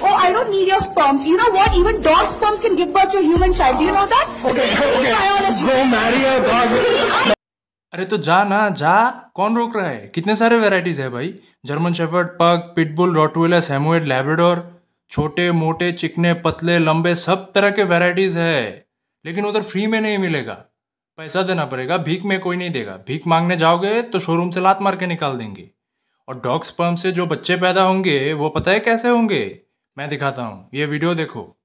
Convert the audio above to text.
Oh, I don't need your sperms. You know what? Even dog sperms can give birth to a human child. Do you know that? Okay, okay. Go marry a dog. अरे तो जा ना जा कौन रोक रहा है कितने सारे वेराइटीज है भाई German shepherd pug pitbull rottweiler samoyed labrador छोटे मोटे चिकने पतले लंबे सब तरह के वेराइटीज है लेकिन उधर फ्री में नहीं मिलेगा पैसा देना पड़ेगा भीख में कोई नहीं देगा भीख मांगने जाओगे तो शोरूम से लात मार के निकाल देंगे और डॉग्स स्पर्म से जो बच्चे पैदा होंगे वो पता है कैसे होंगे मैं दिखाता हूँ ये वीडियो देखो